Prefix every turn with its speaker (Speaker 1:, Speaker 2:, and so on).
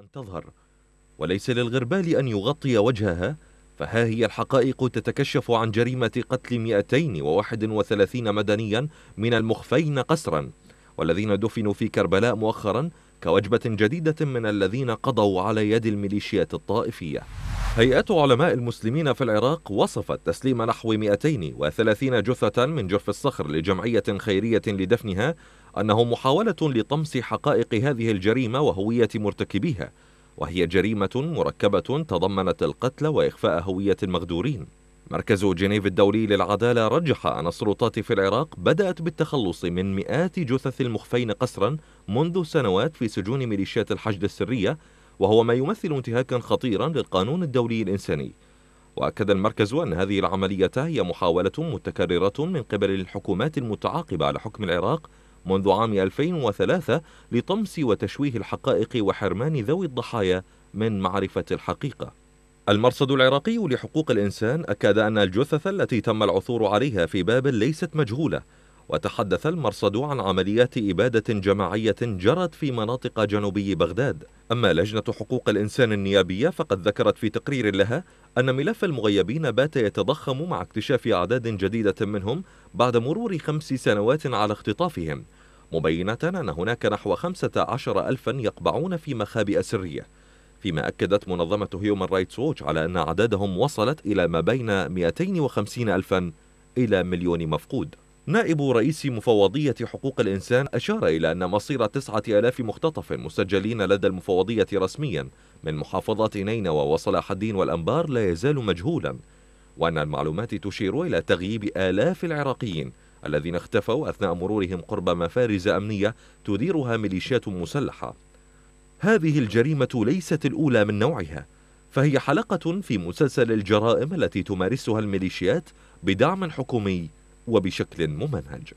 Speaker 1: أن تظهر وليس للغربال أن يغطي وجهها فها هي الحقائق تتكشف عن جريمة قتل 231 مدنيا من المخفين قسرا والذين دفنوا في كربلاء مؤخرا كوجبة جديدة من الذين قضوا على يد الميليشيات الطائفية هيئة علماء المسلمين في العراق وصفت تسليم نحو 230 جثة من جرف الصخر لجمعية خيرية لدفنها أنه محاولة لطمس حقائق هذه الجريمة وهوية مرتكبيها وهي جريمة مركبة تضمنت القتل وإخفاء هوية المغدورين مركز جنيف الدولي للعدالة رجح أن السلطات في العراق بدأت بالتخلص من مئات جثث المخفين قسرا منذ سنوات في سجون ميليشيات الحشد السرية وهو ما يمثل انتهاكا خطيرا للقانون الدولي الإنساني وأكد المركز أن هذه العملية هي محاولة متكررة من قبل الحكومات المتعاقبة على حكم العراق منذ عام 2003 لطمس وتشويه الحقائق وحرمان ذوي الضحايا من معرفة الحقيقة المرصد العراقي لحقوق الإنسان أكد أن الجثث التي تم العثور عليها في بابل ليست مجهولة وتحدث المرصد عن عمليات إبادة جماعية جرت في مناطق جنوبي بغداد أما لجنة حقوق الإنسان النيابية فقد ذكرت في تقرير لها أن ملف المغيبين بات يتضخم مع اكتشاف أعداد جديدة منهم بعد مرور خمس سنوات على اختطافهم مبينة أن هناك نحو عشر ألفا يقبعون في مخابئ سرية فيما أكدت منظمة هيومن رايتس ووتش على أن أعدادهم وصلت إلى ما بين 250 ألفا إلى مليون مفقود نائب رئيس مفوضية حقوق الإنسان أشار إلى أن مصير تسعة ألاف مختطف مسجلين لدى المفوضية رسميا من محافظات نينوى وصلاح الدين والأنبار لا يزال مجهولا وأن المعلومات تشير إلى تغييب آلاف العراقيين الذين اختفوا أثناء مرورهم قرب مفارز أمنية تديرها ميليشيات مسلحة هذه الجريمة ليست الأولى من نوعها فهي حلقة في مسلسل الجرائم التي تمارسها الميليشيات بدعم حكومي وبشكل ممنهج